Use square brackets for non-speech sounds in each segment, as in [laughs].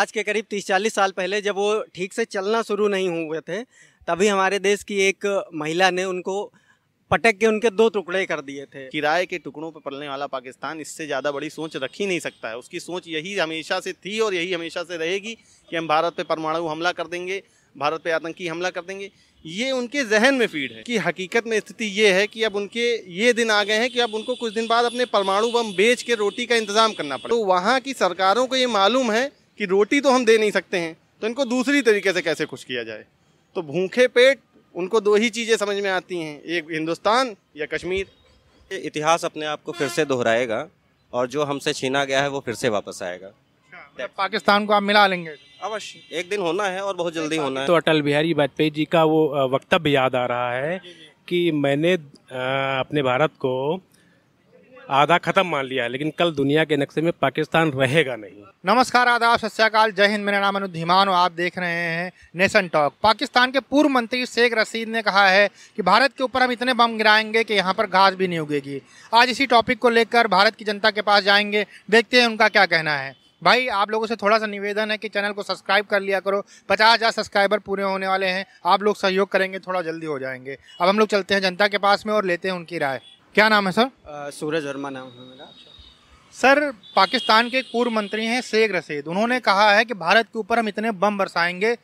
आज के करीब 30-40 साल पहले जब वो ठीक से चलना शुरू नहीं हुए थे तभी हमारे देश की एक महिला ने उनको पटक के उनके दो टुकड़े कर दिए थे किराए के टुकड़ों पर पलने वाला पाकिस्तान इससे ज़्यादा बड़ी सोच रख ही नहीं सकता है उसकी सोच यही हमेशा से थी और यही हमेशा से रहेगी कि हम भारत पर परमाणु हमला कर देंगे भारत पे आतंकी हमला कर देंगे ये उनके जहन में फीड है कि हकीकत में स्थिति ये है कि अब उनके ये दिन आ गए हैं कि अब उनको कुछ दिन बाद अपने परमाणु बम बेच के रोटी का इंतजाम करना पड़े तो वहाँ की सरकारों को ये मालूम है कि रोटी तो हम दे नहीं सकते हैं तो इनको दूसरी तरीके से कैसे खुश किया जाए तो भूखे पेट उनको दो ही चीज़ें समझ में आती हैं एक हिंदुस्तान या कश्मीर इतिहास अपने आप को फिर से दोहराएगा और जो हमसे छीना गया है वो फिर से वापस आएगा अच्छा, मतलब पाकिस्तान को आप मिला लेंगे अवश्य एक दिन होना है और बहुत जल्दी होना है तो अटल बिहारी वाजपेयी जी का वो वक्तव्य याद आ रहा है कि मैंने अपने भारत को आधा खत्म मान लिया है लेकिन कल दुनिया के नक्शे में पाकिस्तान रहेगा नहीं नमस्कार आदाब सत्याकाल जय हिंद मेरा नाम अनु धीमान और आप देख रहे हैं नेशन टॉक पाकिस्तान के पूर्व मंत्री शेख रशीद ने कहा है कि भारत के ऊपर हम इतने बम गिराएंगे कि यहाँ पर घास भी नहीं उगेगी आज इसी टॉपिक को लेकर भारत की जनता के पास जाएंगे देखते हैं उनका क्या कहना है भाई आप लोगों से थोड़ा सा निवेदन है कि चैनल को सब्सक्राइब कर लिया करो पचास हज़ार सब्सक्राइबर पूरे होने वाले हैं आप लोग सहयोग करेंगे थोड़ा जल्दी हो जाएंगे अब हम लोग चलते हैं जनता के पास में और लेते हैं उनकी राय क्या नाम है सर सूरज वर्मा नाम है मेरा सर पाकिस्तान के पूर्व मंत्री हैं शेख रसीद उन्होंने कहा है कि भारत के ऊपर हम इतने बम बरसाएंगे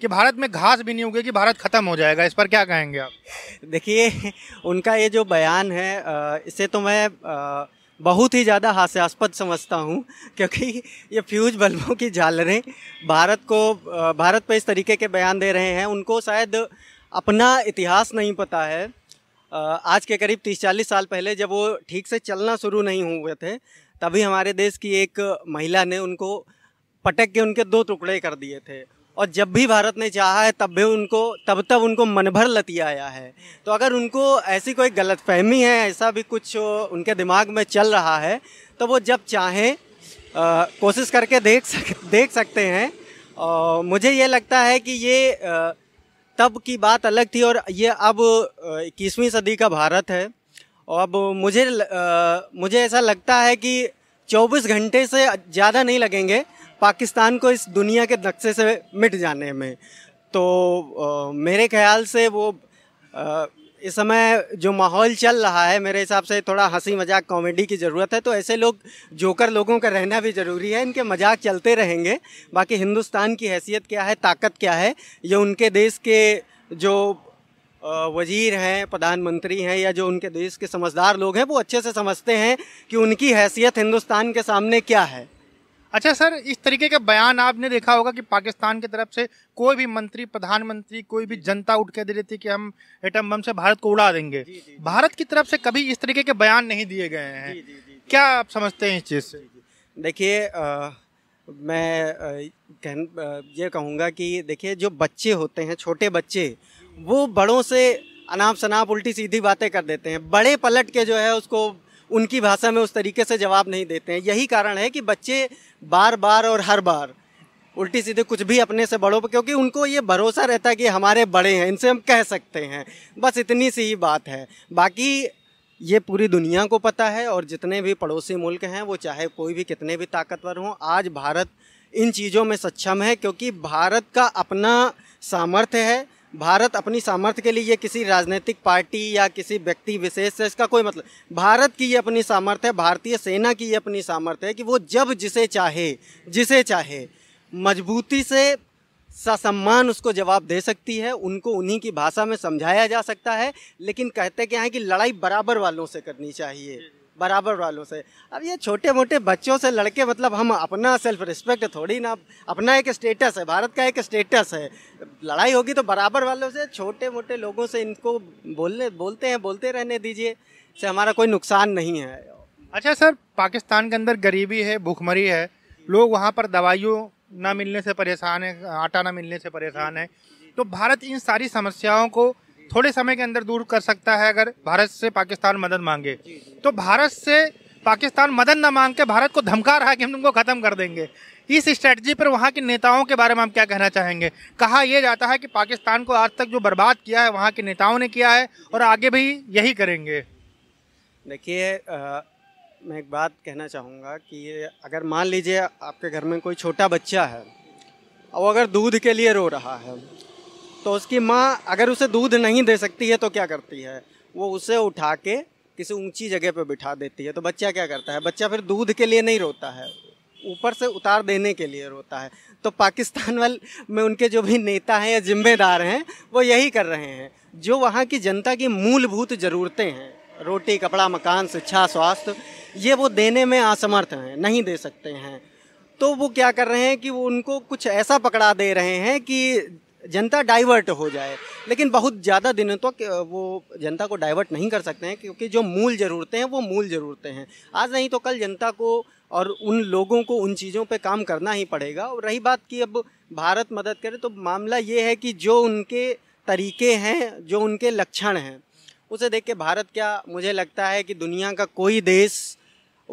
कि भारत में घास भी नहीं उगेगी भारत ख़त्म हो जाएगा इस पर क्या कहेंगे आप देखिए [laughs] उनका ये जो बयान है इसे तो मैं बहुत ही ज़्यादा हास्यास्पद समझता हूँ [laughs] क्योंकि ये फ्यूज बल्बों की झालरें भारत को भारत पर इस तरीके के बयान दे रहे हैं उनको शायद अपना इतिहास नहीं पता है आज के करीब 30-40 साल पहले जब वो ठीक से चलना शुरू नहीं हुए थे तभी हमारे देश की एक महिला ने उनको पटक के उनके दो टुकड़े कर दिए थे और जब भी भारत ने चाहा है तब भी उनको तब तब उनको मन भर आया है तो अगर उनको ऐसी कोई गलतफहमी है ऐसा भी कुछ उनके दिमाग में चल रहा है तो वो जब चाहें कोशिश करके देख सक देख सकते हैं और मुझे ये लगता है कि ये आ, तब की बात अलग थी और ये अब इक्कीसवीं सदी का भारत है और अब मुझे आ, मुझे ऐसा लगता है कि 24 घंटे से ज़्यादा नहीं लगेंगे पाकिस्तान को इस दुनिया के नक्शे से मिट जाने में तो आ, मेरे ख्याल से वो आ, इस समय जो माहौल चल रहा है मेरे हिसाब से थोड़ा हंसी मजाक कॉमेडी की ज़रूरत है तो ऐसे लोग जोकर लोगों का रहना भी ज़रूरी है इनके मजाक चलते रहेंगे बाकी हिंदुस्तान की हैसियत क्या है ताकत क्या है ये उनके देश के जो वजीर हैं प्रधानमंत्री हैं या जो उनके देश के समझदार लोग हैं वो अच्छे से समझते हैं कि उनकी हैसियत हिंदुस्तान के सामने क्या है अच्छा सर इस तरीके का बयान आपने देखा होगा कि पाकिस्तान की तरफ से कोई भी मंत्री प्रधानमंत्री कोई भी जनता उठ के दे रही थी कि हम एटम बम से भारत को उड़ा देंगे जी, जी, भारत की तरफ से कभी इस तरीके के बयान नहीं दिए गए हैं जी, जी, क्या आप समझते हैं इस चीज़ से देखिए मैं आ, कह ये कहूँगा कि देखिए जो बच्चे होते हैं छोटे बच्चे वो बड़ों से अनाप शनाप उल्टी सीधी बातें कर देते हैं बड़े पलट के जो है उसको उनकी भाषा में उस तरीके से जवाब नहीं देते हैं यही कारण है कि बच्चे बार बार और हर बार उल्टी सीधे कुछ भी अपने से बड़ों पर क्योंकि उनको ये भरोसा रहता है कि हमारे बड़े हैं इनसे हम कह सकते हैं बस इतनी सी ही बात है बाकी ये पूरी दुनिया को पता है और जितने भी पड़ोसी मुल्क हैं वो चाहे कोई भी कितने भी ताकतवर हों आज भारत इन चीज़ों में सक्षम है क्योंकि भारत का अपना सामर्थ्य है भारत अपनी सामर्थ्य के लिए किसी राजनीतिक पार्टी या किसी व्यक्ति विशेष से इसका कोई मतलब भारत की ये अपनी सामर्थ्य है भारतीय सेना की ये अपनी सामर्थ्य है कि वो जब जिसे चाहे जिसे चाहे मजबूती से ससम्मान उसको जवाब दे सकती है उनको उन्हीं की भाषा में समझाया जा सकता है लेकिन कहते क्या है कि लड़ाई बराबर वालों से करनी चाहिए बराबर वालों से अब ये छोटे मोटे बच्चों से लड़के मतलब हम अपना सेल्फ रिस्पेक्ट थोड़ी ना अपना एक स्टेटस है भारत का एक स्टेटस है लड़ाई होगी तो बराबर वालों से छोटे मोटे लोगों से इनको बोलने बोलते हैं बोलते रहने दीजिए से हमारा कोई नुकसान नहीं है अच्छा सर पाकिस्तान के अंदर गरीबी है भूखमरी है लोग वहाँ पर दवाइयों ना मिलने से परेशान है आटा ना मिलने से परेशान है तो भारत इन सारी समस्याओं को थोड़े समय के अंदर दूर कर सकता है अगर भारत से पाकिस्तान मदद मांगे तो भारत से पाकिस्तान मदद ना मांग के भारत को धमका रहा है कि हम तुमको ख़त्म कर देंगे इस स्ट्रेटजी पर वहाँ के नेताओं के बारे में हम क्या कहना चाहेंगे कहा यह जाता है कि पाकिस्तान को आज तक जो बर्बाद किया है वहाँ के नेताओं ने किया है और आगे भी यही करेंगे देखिए मैं एक बात कहना चाहूँगा कि अगर मान लीजिए आपके घर में कोई छोटा बच्चा है और अगर दूध के लिए रो रहा है तो उसकी माँ अगर उसे दूध नहीं दे सकती है तो क्या करती है वो उसे उठा के किसी ऊंची जगह पर बिठा देती है तो बच्चा क्या करता है बच्चा फिर दूध के लिए नहीं रोता है ऊपर से उतार देने के लिए रोता है तो पाकिस्तान वाल में उनके जो भी नेता हैं या जिम्मेदार हैं वो यही कर रहे हैं जो वहाँ की जनता की मूलभूत ज़रूरतें हैं रोटी कपड़ा मकान शिक्षा स्वास्थ्य ये वो देने में असमर्थ हैं नहीं दे सकते हैं तो वो क्या कर रहे हैं कि वो उनको कुछ ऐसा पकड़ा दे रहे हैं कि जनता डाइवर्ट हो जाए लेकिन बहुत ज़्यादा दिनों तक तो वो जनता को डाइवर्ट नहीं कर सकते हैं क्योंकि जो मूल ज़रूरतें हैं वो मूल ज़रूरतें हैं आज नहीं तो कल जनता को और उन लोगों को उन चीज़ों पे काम करना ही पड़ेगा और रही बात कि अब भारत मदद करे तो मामला ये है कि जो उनके तरीके हैं जो उनके लक्षण हैं उसे देख के भारत क्या मुझे लगता है कि दुनिया का कोई देश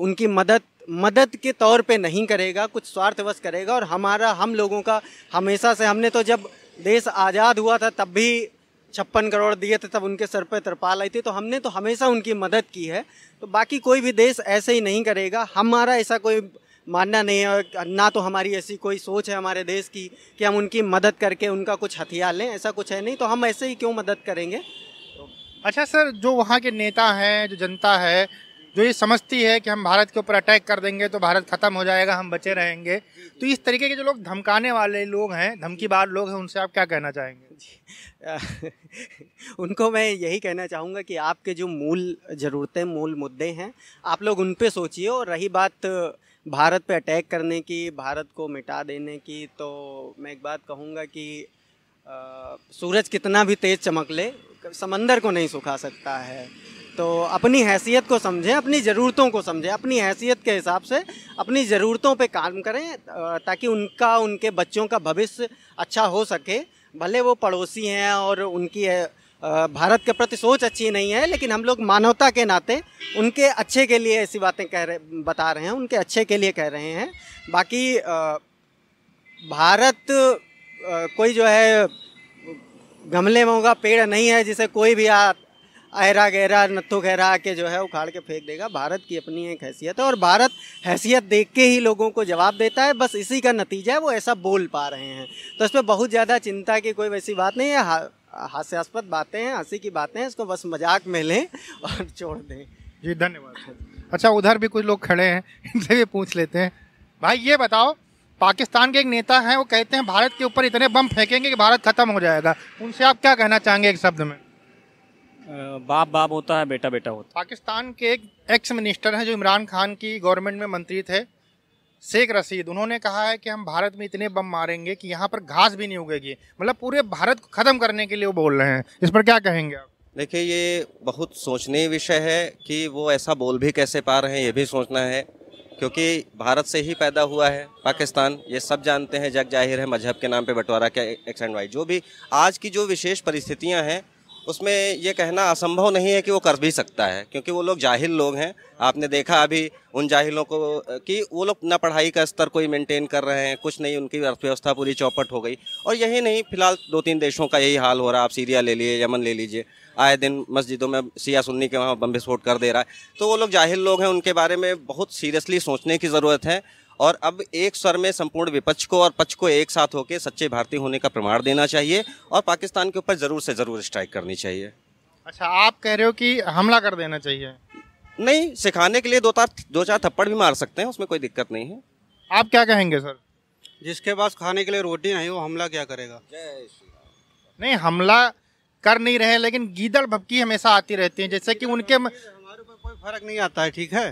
उनकी मदद मदद के तौर पे नहीं करेगा कुछ स्वार्थवश करेगा और हमारा हम लोगों का हमेशा से हमने तो जब देश आज़ाद हुआ था तब भी छप्पन करोड़ दिए थे तब उनके सर पर तरपाल आई थी तो हमने तो हमेशा उनकी मदद की है तो बाकी कोई भी देश ऐसे ही नहीं करेगा हमारा ऐसा कोई मानना नहीं है ना तो हमारी ऐसी कोई सोच है हमारे देश की कि हम उनकी मदद करके उनका कुछ हथियार लें ऐसा कुछ है नहीं तो हम ऐसे ही क्यों मदद करेंगे अच्छा सर जो वहाँ के नेता हैं जो जनता है जो ये समझती है कि हम भारत के ऊपर अटैक कर देंगे तो भारत ख़त्म हो जाएगा हम बचे रहेंगे तो इस तरीके के जो लोग धमकाने वाले लोग हैं धमकी बार लोग हैं उनसे आप क्या कहना चाहेंगे [laughs] उनको मैं यही कहना चाहूँगा कि आपके जो मूल ज़रूरतें मूल मुद्दे हैं आप लोग उन पर सोचिए और रही बात भारत पे अटैक करने की भारत को मिटा देने की तो मैं एक बात कहूँगा कि आ, सूरज कितना भी तेज़ चमक ले समंदर को नहीं सुखा सकता है तो अपनी हैसियत को समझें अपनी ज़रूरतों को समझें अपनी हैसियत के हिसाब से अपनी ज़रूरतों पे काम करें ताकि उनका उनके बच्चों का भविष्य अच्छा हो सके भले वो पड़ोसी हैं और उनकी भारत के प्रति सोच अच्छी नहीं है लेकिन हम लोग मानवता के नाते उनके अच्छे के लिए ऐसी बातें कह रहे बता रहे हैं उनके अच्छे के लिए कह रहे हैं बाकी भारत कोई जो है गमले में होगा पेड़ नहीं है जिसे कोई भी आ, अहरा गहरा नत्थु गहरा के जो है उखाड़ के फेंक देगा भारत की अपनी एक हैसियत है और भारत हैसियत देख के ही लोगों को जवाब देता है बस इसी का नतीजा है वो ऐसा बोल पा रहे हैं तो इसमें बहुत ज़्यादा चिंता की कोई वैसी बात नहीं है हास्यास्पद बातें हैं हंसी की बातें हैं इसको बस मजाक में लें और छोड़ दें जी धन्यवाद अच्छा उधर भी कुछ लोग खड़े हैं इनसे भी पूछ लेते हैं भाई ये बताओ पाकिस्तान के एक नेता हैं वो कहते हैं भारत के ऊपर इतने बम फेंकेंगे कि भारत खत्म हो जाएगा उनसे आप क्या कहना चाहेंगे एक शब्द में बाप बाप होता है बेटा बेटा होता है पाकिस्तान के एक एक्स मिनिस्टर हैं जो इमरान खान की गवर्नमेंट में मंत्री थे शेख रशीद उन्होंने कहा है कि हम भारत में इतने बम मारेंगे कि यहाँ पर घास भी नहीं उगेगी मतलब पूरे भारत को ख़त्म करने के लिए वो बोल रहे हैं इस पर क्या कहेंगे आप देखिए ये बहुत सोचने विषय है कि वो ऐसा बोल भी कैसे पा रहे हैं ये भी सोचना है क्योंकि भारत से ही पैदा हुआ है पाकिस्तान ये सब जानते हैं जग जाहिर है मजहब के नाम पे बंटवारा क्या एक्स एंड वाई जो भी आज की जो विशेष परिस्थितियां हैं उसमें ये कहना असंभव नहीं है कि वो कर भी सकता है क्योंकि वो लोग जाहिल लोग हैं आपने देखा अभी उन जाहिलों को कि वो लोग ना पढ़ाई का स्तर कोई मेंटेन कर रहे हैं कुछ नहीं उनकी अर्थव्यवस्था पूरी चौपट हो गई और यही नहीं फिलहाल दो तीन देशों का यही हाल हो रहा है आप सीरिया ले लीजिए यमन ले लीजिए आए दिन मस्जिदों में सिया सुन्नी के वहाँ बम विस्फोट कर दे रहा है तो वो लोग जाहिल लोग हैं उनके बारे में बहुत सीरियसली सोचने की ज़रूरत है और अब एक स्वर में संपूर्ण विपक्ष को और पक्ष को एक साथ होकर सच्चे भारतीय होने का प्रमाण देना चाहिए और पाकिस्तान के ऊपर ज़रूर से ज़रूर स्ट्राइक करनी चाहिए अच्छा आप कह रहे हो कि हमला कर देना चाहिए नहीं सिखाने के लिए दो चार दो चार थप्पड़ भी मार सकते हैं उसमें कोई दिक्कत नहीं है आप क्या कहेंगे सर जिसके पास खाने के लिए रोटी नहीं वो हमला क्या करेगा नहीं हमला कर नहीं रहे लेकिन गीदड़ भपकी हमेशा आती रहती है जैसे कि उनके हमारे ऊपर कोई फर्क नहीं आता है ठीक है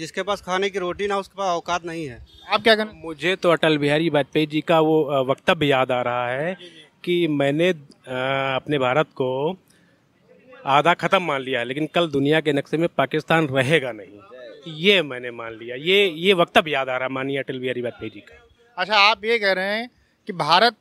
जिसके पास खाने की रोटी ना उसके पास औकात नहीं है आप क्या करना मुझे तो अटल बिहारी वाजपेयी जी का वो वक्तव्य याद आ रहा है कि मैंने अपने भारत को आधा ख़त्म मान लिया लेकिन कल दुनिया के नक्शे में पाकिस्तान रहेगा नहीं ये मैंने मान लिया ये ये वक्तव्य याद आ रहा मानिए अटल बिहारी वाजपेयी जी का अच्छा आप ये कह रहे हैं कि भारत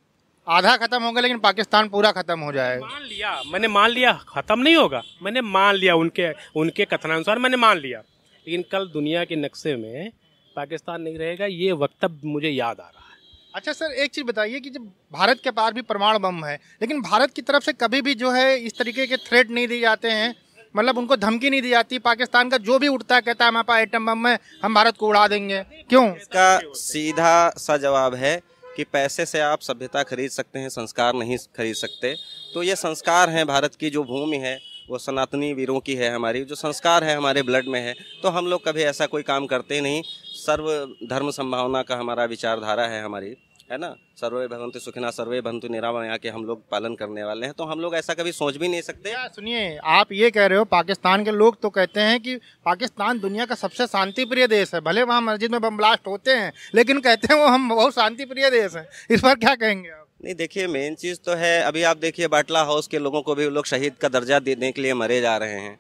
आधा खत्म होगा लेकिन पाकिस्तान पूरा खत्म हो जाएगा मान लिया मैंने मान लिया खत्म नहीं होगा मैंने मान लिया उनके उनके कथनानुसार मैंने मान लिया लेकिन कल दुनिया के नक्शे में पाकिस्तान नहीं रहेगा ये वक्तव्य मुझे याद आ रहा है अच्छा सर एक चीज़ बताइए कि जब भारत के पास भी प्रमाण बम है लेकिन भारत की तरफ से कभी भी जो है इस तरीके के थ्रेट नहीं दिए जाते हैं मतलब उनको धमकी नहीं दी जाती पाकिस्तान का जो भी उठता है कहता है हमारे पास एटम बम है हम भारत को उड़ा देंगे क्यों इसका सीधा सा जवाब है कि पैसे से आप सभ्यता खरीद सकते हैं संस्कार नहीं खरीद सकते तो ये संस्कार हैं भारत की जो भूमि है वो सनातनी वीरों की है हमारी जो संस्कार है हमारे ब्लड में है तो हम लोग कभी ऐसा कोई काम करते नहीं सर्व धर्म संभावना का हमारा विचारधारा है हमारी है ना सर्वे भगवंत सुखिना सर्वे भंतु निराव यहाँ के हम लोग पालन करने वाले हैं तो हम लोग ऐसा कभी सोच भी नहीं सकते सुनिए आप ये कह रहे हो पाकिस्तान के लोग तो कहते हैं कि पाकिस्तान दुनिया का सबसे शांति प्रिय देश है भले वहाँ मस्जिद में बम ब्लास्ट होते हैं लेकिन कहते हैं वो हम बहुत शांति प्रिय देश हैं इस पर क्या कहेंगे आप नहीं देखिए मेन चीज़ तो है अभी आप देखिए बाटला हाउस के लोगों को भी लोग शहीद का दर्जा देने के लिए मरे जा रहे हैं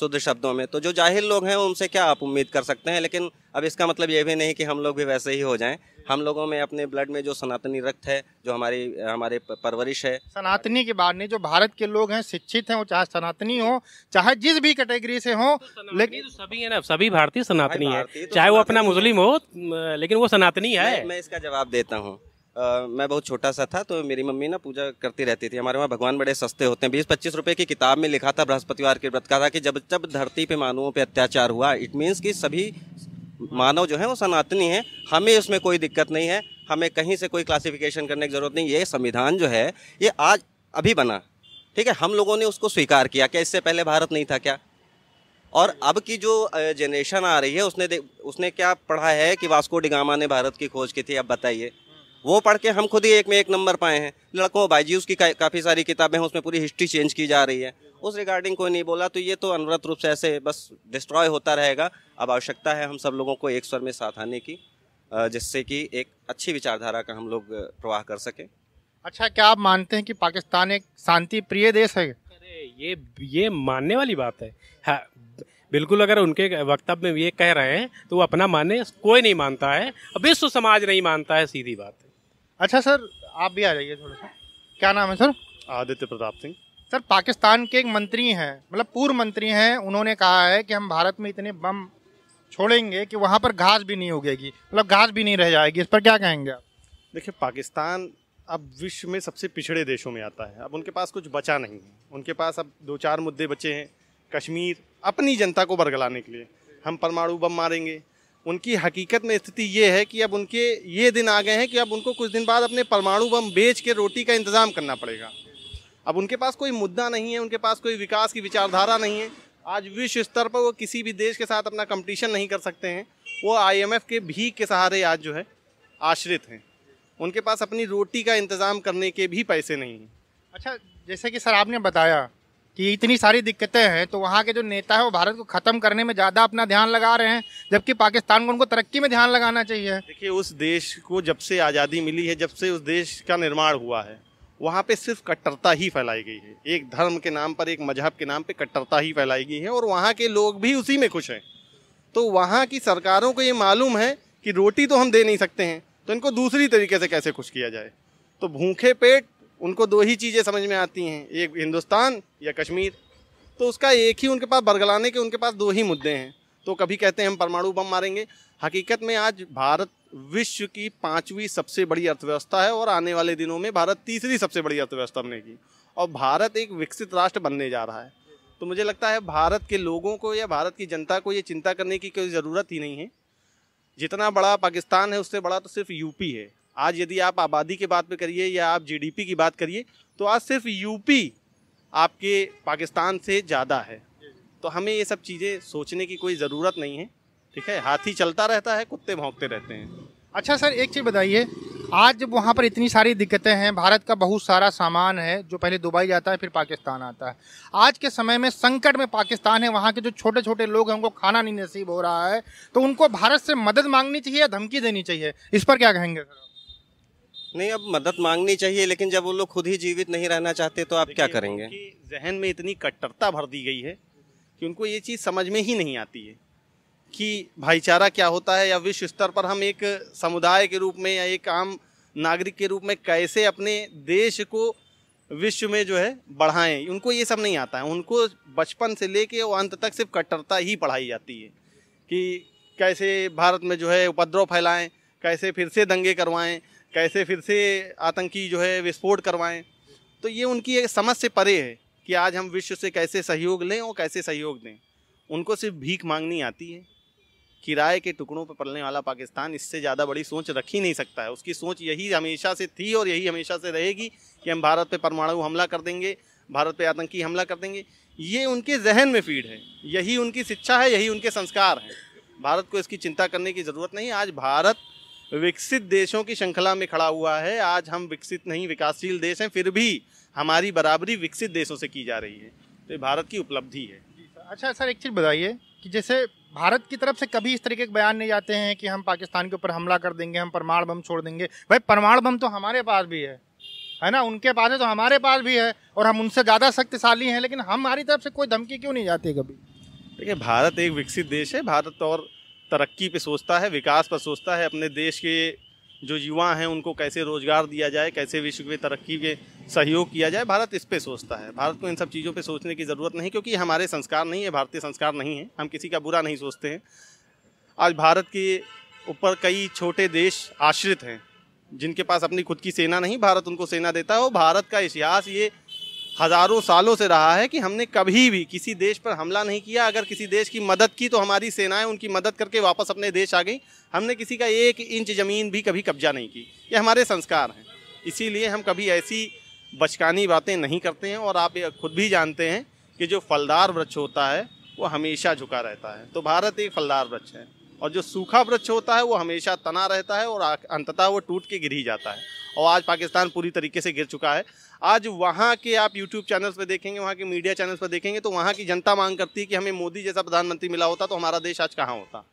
शुद्ध शब्दों में तो जो जाहिर लोग हैं उनसे क्या आप उम्मीद कर सकते हैं लेकिन अब इसका मतलब ये भी नहीं कि हम लोग भी वैसे ही हो जाएं हम लोगों में अपने ब्लड में जो सनातनी रक्त है जो हमारी हमारे परवरिश है सनातनी के बाद में जो भारत के लोग हैं शिक्षित हैं वो चाहे सनातनी हो चाहे जिस भी कैटेगरी से हो तो, तो लेकिन तो सभी है ना सभी भारतीय सनातनी है तो चाहे वो अपना मुस्लिम हो लेकिन वो सनातनी है मैं इसका जवाब देता हूँ मैं बहुत छोटा सा था तो मेरी मम्मी ना पूजा करती रहती थी हमारे वहाँ भगवान बड़े सस्ते होते हैं बीस पच्चीस रुपए की किताब में लिखा था बृहस्पतिवार के व्रत का था कि जब जब धरती पे मानवों पे अत्याचार हुआ इट मीन्स कि सभी मानव जो है वो सनातनी है हमें उसमें कोई दिक्कत नहीं है हमें कहीं से कोई क्लासिफिकेशन करने की ज़रूरत नहीं ये संविधान जो है ये आज अभी बना ठीक है हम लोगों ने उसको स्वीकार किया क्या इससे पहले भारत नहीं था क्या और अब की जो जनरेशन आ रही है उसने उसने क्या पढ़ा है कि वास्को डिगामा ने भारत की खोज की थी अब बताइए वो पढ़ के हम खुद ही एक में एक नंबर पाए हैं लड़कों बाईजूस की का, काफ़ी सारी किताबें हैं उसमें पूरी हिस्ट्री चेंज की जा रही है उस रिगार्डिंग कोई नहीं बोला तो ये तो अनवरत रूप से ऐसे बस डिस्ट्रॉय होता रहेगा अब आवश्यकता है हम सब लोगों को एक स्वर में साथ आने की जिससे कि एक अच्छी विचारधारा का हम लोग प्रवाह कर सकें अच्छा क्या आप मानते हैं कि पाकिस्तान एक शांति प्रिय देश है अरे ये ये मानने वाली बात है हाँ, बिल्कुल अगर उनके वक्तव्य में ये कह रहे हैं तो वो अपना माने कोई नहीं मानता है विश्व समाज नहीं मानता है सीधी बात है अच्छा सर आप भी आ जाइए थोड़ा सा क्या नाम है सर आदित्य प्रताप सिंह सर पाकिस्तान के एक मंत्री हैं मतलब पूर्व मंत्री हैं उन्होंने कहा है कि हम भारत में इतने बम छोड़ेंगे कि वहाँ पर घास भी नहीं उगेगी मतलब घास भी नहीं रह जाएगी इस पर क्या कहेंगे आप देखिए पाकिस्तान अब विश्व में सबसे पिछड़े देशों में आता है अब उनके पास कुछ बचा नहीं है उनके पास अब दो चार मुद्दे बचे हैं कश्मीर अपनी जनता को बरगलाने के लिए हम परमाणु बम मारेंगे उनकी हकीकत में स्थिति ये है कि अब उनके ये दिन आ गए हैं कि अब उनको कुछ दिन बाद अपने परमाणु बम बेच के रोटी का इंतज़ाम करना पड़ेगा अब उनके पास कोई मुद्दा नहीं है उनके पास कोई विकास की विचारधारा नहीं है आज विश्व स्तर पर वो किसी भी देश के साथ अपना कंपटीशन नहीं कर सकते हैं वो आईएमएफ के भीख के सहारे आज जो है आश्रित हैं उनके पास अपनी रोटी का इंतज़ाम करने के भी पैसे नहीं हैं अच्छा जैसे कि सर आपने बताया कि इतनी सारी दिक्कतें हैं तो वहाँ के जो नेता है वो भारत को ख़त्म करने में ज़्यादा अपना ध्यान लगा रहे हैं जबकि पाकिस्तान को उनको तरक्की में ध्यान लगाना चाहिए देखिए उस देश को जब से आज़ादी मिली है जब से उस देश का निर्माण हुआ है वहाँ पे सिर्फ कट्टरता ही फैलाई गई है एक धर्म के नाम पर एक मजहब के नाम पर कट्टरता ही फैलाई गई है और वहाँ के लोग भी उसी में खुश हैं तो वहाँ की सरकारों को ये मालूम है कि रोटी तो हम दे नहीं सकते हैं तो इनको दूसरी तरीके से कैसे खुश किया जाए तो भूखे पेट उनको दो ही चीज़ें समझ में आती हैं एक हिंदुस्तान या कश्मीर तो उसका एक ही उनके पास बरगलाने के उनके पास दो ही मुद्दे हैं तो कभी कहते हैं हम परमाणु बम मारेंगे हकीकत में आज भारत विश्व की पांचवी सबसे बड़ी अर्थव्यवस्था है और आने वाले दिनों में भारत तीसरी सबसे बड़ी अर्थव्यवस्था बनेगी और भारत एक विकसित राष्ट्र बनने जा रहा है तो मुझे लगता है भारत के लोगों को या भारत की जनता को ये चिंता करने की कोई ज़रूरत ही नहीं है जितना बड़ा पाकिस्तान है उससे बड़ा तो सिर्फ यूपी है आज यदि आप आबादी की बात करिए या आप जीडीपी की बात करिए तो आज सिर्फ यूपी आपके पाकिस्तान से ज़्यादा है तो हमें ये सब चीज़ें सोचने की कोई ज़रूरत नहीं है ठीक है हाथी चलता रहता है कुत्ते भोंकते रहते हैं अच्छा सर एक चीज़ बताइए आज जब वहाँ पर इतनी सारी दिक्कतें हैं भारत का बहुत सारा सामान है जो पहले दुबई जाता है फिर पाकिस्तान आता है आज के समय में संकट में पाकिस्तान है वहाँ के जो छोटे छोटे लोग हैं उनको खाना नहीं नसीब हो रहा है तो उनको भारत से मदद मांगनी चाहिए या धमकी देनी चाहिए इस पर क्या कहेंगे सर नहीं अब मदद मांगनी चाहिए लेकिन जब वो लोग खुद ही जीवित नहीं रहना चाहते तो आप क्या करेंगे जहन में इतनी कट्टरता भर दी गई है कि उनको ये चीज़ समझ में ही नहीं आती है कि भाईचारा क्या होता है या विश्व स्तर पर हम एक समुदाय के रूप में या एक आम नागरिक के रूप में कैसे अपने देश को विश्व में जो है बढ़ाएं उनको ये सब नहीं आता है उनको बचपन से लेके वो अंत तक सिर्फ कट्टरता ही पढ़ाई जाती है कि कैसे भारत में जो है उपद्रव फैलाएं कैसे फिर से दंगे करवाएं कैसे फिर से आतंकी जो है विस्फोट करवाएं तो ये उनकी एक समझ से परे है कि आज हम विश्व से कैसे सहयोग लें और कैसे सहयोग दें उनको सिर्फ भीख मांगनी आती है किराए के टुकड़ों पर पलने वाला पाकिस्तान इससे ज़्यादा बड़ी सोच रख ही नहीं सकता है उसकी सोच यही हमेशा से थी और यही हमेशा से रहेगी कि हम भारत पर परमाणु हमला कर देंगे भारत पर आतंकी हमला कर देंगे ये उनके जहन में फीड है यही उनकी शिक्षा है यही उनके संस्कार हैं भारत को इसकी चिंता करने की ज़रूरत नहीं आज भारत विकसित देशों की श्रृंखला में खड़ा हुआ है आज हम विकसित नहीं विकासशील देश हैं फिर भी हमारी बराबरी विकसित देशों से की जा रही है तो ये भारत की उपलब्धि है अच्छा सर एक चीज़ बताइए कि जैसे भारत की तरफ से कभी इस तरीके के बयान नहीं आते हैं कि हम पाकिस्तान के ऊपर हमला कर देंगे हम परमाणु बम छोड़ देंगे भाई परमाणु बम तो हमारे पास भी है है ना उनके पास है तो हमारे पास भी है और हम उनसे ज़्यादा शक्तिशाली हैं लेकिन हमारी तरफ से कोई धमकी क्यों नहीं जाती कभी देखिए भारत एक विकसित देश है भारत और तरक्की पे सोचता है विकास पर सोचता है अपने देश के जो युवा हैं उनको कैसे रोज़गार दिया जाए कैसे विश्व में तरक्की के सहयोग किया जाए भारत इस पर सोचता है भारत को इन सब चीज़ों पर सोचने की ज़रूरत नहीं क्योंकि हमारे संस्कार नहीं है भारतीय संस्कार नहीं है हम किसी का बुरा नहीं सोचते हैं आज भारत के ऊपर कई छोटे देश आश्रित हैं जिनके पास अपनी खुद की सेना नहीं भारत उनको सेना देता है और भारत का इतिहास ये हज़ारों सालों से रहा है कि हमने कभी भी किसी देश पर हमला नहीं किया अगर किसी देश की मदद की तो हमारी सेनाएं उनकी मदद करके वापस अपने देश आ गई हमने किसी का एक इंच ज़मीन भी कभी कब्जा नहीं की ये हमारे संस्कार हैं इसीलिए हम कभी ऐसी बचकानी बातें नहीं करते हैं और आप खुद भी जानते हैं कि जो फलदार वृक्ष होता है वो हमेशा झुका रहता है तो भारत एक फलदार वृक्ष है और जो सूखा वृक्ष होता है वो हमेशा तना रहता है और अंततः वो टूट के गिर ही जाता है और आज पाकिस्तान पूरी तरीके से गिर चुका है आज वहाँ के आप यूट्यूब चैनल्स पर देखेंगे वहाँ के मीडिया चैनल्स पर देखेंगे तो वहाँ की जनता मांग करती है कि हमें मोदी जैसा प्रधानमंत्री मिला होता तो हमारा देश आज कहाँ होता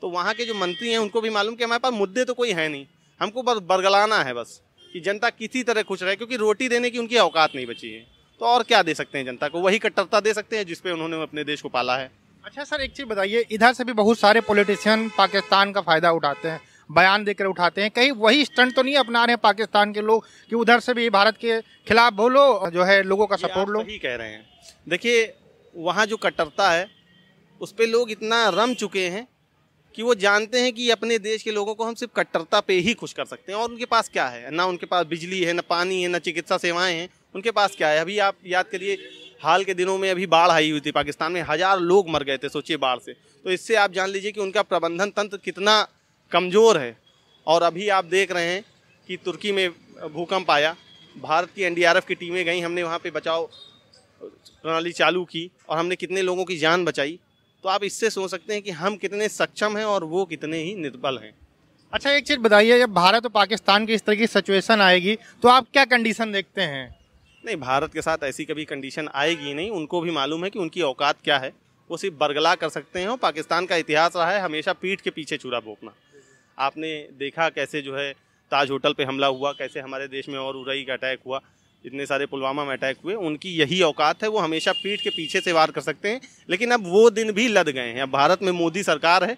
तो वहाँ के जो मंत्री हैं उनको भी मालूम कि हमारे पास मुद्दे तो कोई है नहीं हमको बस बरगलाना है बस कि जनता किसी तरह खुश रहे क्योंकि रोटी देने की उनकी औकात नहीं बची है तो और क्या दे सकते हैं जनता को वही कट्टरता दे सकते हैं जिसपे उन्होंने अपने देश को पाला है अच्छा सर एक चीज़ बताइए इधर से भी बहुत सारे पॉलिटिशियन पाकिस्तान का फ़ायदा उठाते हैं बयान देकर उठाते हैं कहीं वही स्टंट तो नहीं अपना रहे हैं पाकिस्तान के लोग कि उधर से भी भारत के खिलाफ बोलो जो है लोगों का सपोर्ट लो ही कह रहे हैं देखिए वहाँ जो कट्टरता है उस पर लोग इतना रम चुके हैं कि वो जानते हैं कि अपने देश के लोगों को हम सिर्फ कट्टरता पे ही खुश कर सकते हैं और उनके पास क्या है ना उनके पास बिजली है ना पानी है ना चिकित्सा सेवाएं हैं उनके पास क्या है अभी आप याद करिए हाल के दिनों में अभी बाढ़ आई हुई थी पाकिस्तान में हज़ार लोग मर गए थे सोचिए बाढ़ से तो इससे आप जान लीजिए कि उनका प्रबंधन तंत्र कितना कमज़ोर है और अभी आप देख रहे हैं कि तुर्की में भूकंप आया भारत की एनडीआरएफ की टीमें गई हमने वहाँ पे बचाव प्रणाली चालू की और हमने कितने लोगों की जान बचाई तो आप इससे सोच सकते हैं कि हम कितने सक्षम हैं और वो कितने ही निर्बल हैं अच्छा एक चीज़ बताइए जब भारत और पाकिस्तान की इस तरह की सिचुएशन आएगी तो आप क्या कंडीशन देखते हैं नहीं भारत के साथ ऐसी कभी कंडीशन आएगी नहीं उनको भी मालूम है कि उनकी औकात क्या है वो सिर्फ बरगला कर सकते हैं और पाकिस्तान का इतिहास रहा है हमेशा पीठ के पीछे चूरा भोंकना आपने देखा कैसे जो है ताज होटल पे हमला हुआ कैसे हमारे देश में और उरई का अटैक हुआ इतने सारे पुलवामा में अटैक हुए उनकी यही औकात है वो हमेशा पीठ के पीछे से वार कर सकते हैं लेकिन अब वो दिन भी लद गए हैं अब भारत में मोदी सरकार है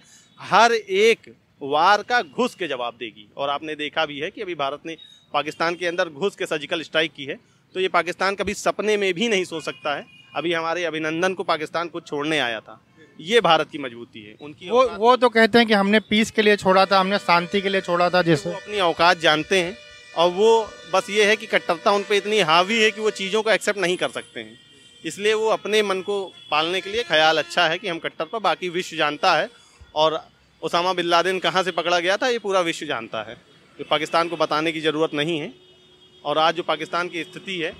हर एक वार का घुस के जवाब देगी और आपने देखा भी है कि अभी भारत ने पाकिस्तान के अंदर घुस के सर्जिकल स्ट्राइक की है तो ये पाकिस्तान कभी सपने में भी नहीं सोच सकता है अभी हमारे अभिनंदन को पाकिस्तान को छोड़ने आया था ये भारत की मजबूती है उनकी वो वो तो कहते हैं कि हमने पीस के लिए छोड़ा था हमने शांति के लिए छोड़ा था जैसे अपनी औकात जानते हैं और वो बस ये है कि कट्टरता उन पर इतनी हावी है कि वो चीज़ों को एक्सेप्ट नहीं कर सकते हैं इसलिए वो अपने मन को पालने के लिए ख्याल अच्छा है कि हम कट्टर पर बाकी विश्व जानता है और उसामा बिन लादेन कहाँ से पकड़ा गया था ये पूरा विश्व जानता है तो पाकिस्तान को बताने की ज़रूरत नहीं है और आज जो पाकिस्तान की स्थिति है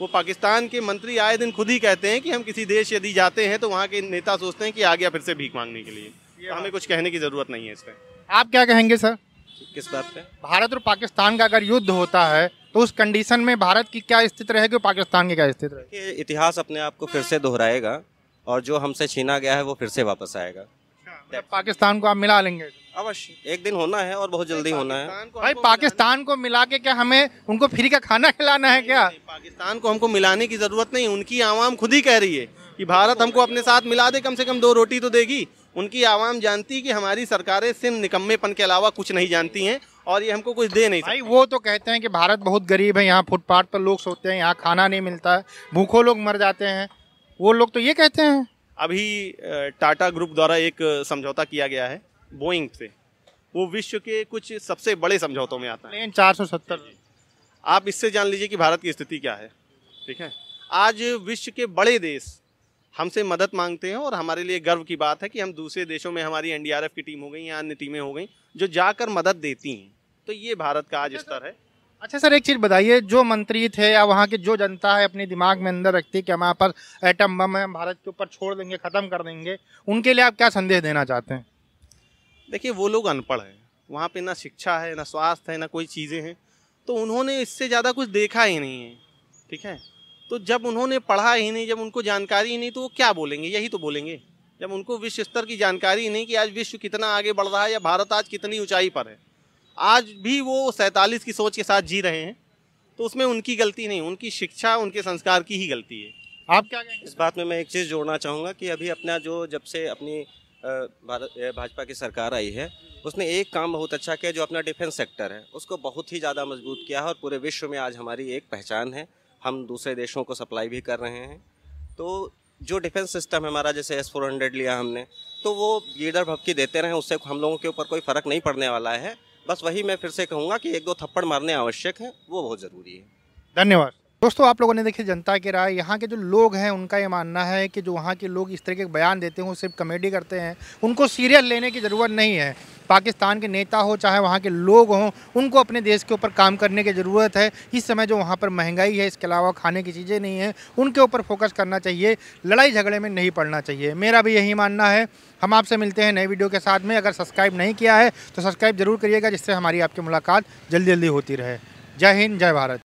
वो पाकिस्तान के मंत्री आए दिन खुद ही कहते हैं कि हम किसी देश यदि जाते हैं तो वहाँ के नेता सोचते हैं कि आ गया फिर से भीख मांगने के लिए तो हमें कुछ कहने की ज़रूरत नहीं है इस पर आप क्या कहेंगे सर किस बात पे भारत और पाकिस्तान का अगर युद्ध होता है तो उस कंडीशन में भारत की क्या स्थिति रहेगी और पाकिस्तान की क्या स्थिति रहेगी इतिहास अपने आप को फिर से दोहराएगा और जो हमसे छीना गया है वो फिर से वापस आएगा पाकिस्तान को आप मिला लेंगे अवश्य एक दिन होना है और बहुत जल्दी होना है भाई पाकिस्तान को मिला के क्या हमें उनको फ्री का खाना खिलाना है क्या पाकिस्तान को हमको मिलाने की जरूरत नहीं उनकी आवाम खुद ही कह रही है कि भारत हमको अपने साथ मिला दे कम से कम दो रोटी तो देगी उनकी आवाम जानती कि हमारी सरकारें सिर्फ निकम्मेपन के अलावा कुछ नहीं जानती हैं और ये हमको कुछ दे नहीं भाई वो तो कहते हैं कि भारत बहुत गरीब है यहाँ फुटपाथ पर लोग सोते हैं यहाँ खाना नहीं मिलता है भूखों लोग मर जाते हैं वो लोग तो ये कहते हैं अभी टाटा ग्रुप द्वारा एक समझौता किया गया है बोइंग से वो विश्व के कुछ सबसे बड़े समझौतों में आता है चार सौ सत्तर आप इससे जान लीजिए कि भारत की स्थिति क्या है ठीक है आज विश्व के बड़े देश हमसे मदद मांगते हैं और हमारे लिए गर्व की बात है कि हम दूसरे देशों में हमारी एनडीआरएफ की टीम हो गई या अन्य टीमें हो गई जो जाकर मदद देती हैं तो ये भारत का आज अच्छा, तो स्तर है अच्छा सर एक चीज़ बताइए जो मंत्री थे या वहाँ की जो जनता है अपने दिमाग में अंदर रखती है कि हमारे पर एटम बम है भारत के ऊपर छोड़ देंगे ख़त्म कर देंगे उनके लिए आप क्या संदेश देना चाहते हैं देखिए वो लोग अनपढ़ हैं वहाँ पे ना शिक्षा है ना स्वास्थ्य है ना कोई चीज़ें हैं तो उन्होंने इससे ज़्यादा कुछ देखा ही नहीं है ठीक है तो जब उन्होंने पढ़ा ही नहीं जब उनको जानकारी ही नहीं तो वो क्या बोलेंगे यही तो बोलेंगे जब उनको विश्व स्तर की जानकारी ही नहीं कि आज विश्व कितना आगे बढ़ रहा है या भारत आज कितनी ऊंचाई पर है आज भी वो सैंतालीस की सोच के साथ जी रहे हैं तो उसमें उनकी गलती नहीं उनकी शिक्षा उनके संस्कार की ही गलती है आप क्या कहेंगे इस बात में मैं एक चीज़ जोड़ना चाहूँगा कि अभी अपना जो जब से अपनी भारत भाजपा की सरकार आई है उसने एक काम बहुत अच्छा किया जो अपना डिफेंस सेक्टर है उसको बहुत ही ज़्यादा मजबूत किया है और पूरे विश्व में आज हमारी एक पहचान है हम दूसरे देशों को सप्लाई भी कर रहे हैं तो जो डिफेंस सिस्टम है हमारा जैसे एस फोर हंड्रेड लिया हमने तो वो गीडर भपकी देते रहे उससे हम लोगों के ऊपर कोई फ़र्क नहीं पड़ने वाला है बस वही मैं फिर से कहूँगा कि एक दो थप्पड़ मारने आवश्यक हैं वो बहुत ज़रूरी है धन्यवाद दोस्तों आप लोगों ने देखिए जनता की राय यहाँ के जो लोग हैं उनका ये मानना है कि जो वहाँ के लोग इस तरह के बयान देते हैं वो सिर्फ कॉमेडी करते हैं उनको सीरियल लेने की ज़रूरत नहीं है पाकिस्तान के नेता हो चाहे वहाँ के लोग हों उनको अपने देश के ऊपर काम करने की ज़रूरत है इस समय जो वहाँ पर महंगाई है इसके अलावा खाने की चीज़ें नहीं हैं उनके ऊपर फोकस करना चाहिए लड़ाई झगड़े में नहीं पड़ना चाहिए मेरा भी यही मानना है हम आपसे मिलते हैं नए वीडियो के साथ में अगर सब्सक्राइब नहीं किया है तो सब्सक्राइब जरूर करिएगा जिससे हमारी आपकी मुलाकात जल्दी जल्दी होती रहे जय हिंद जय भारत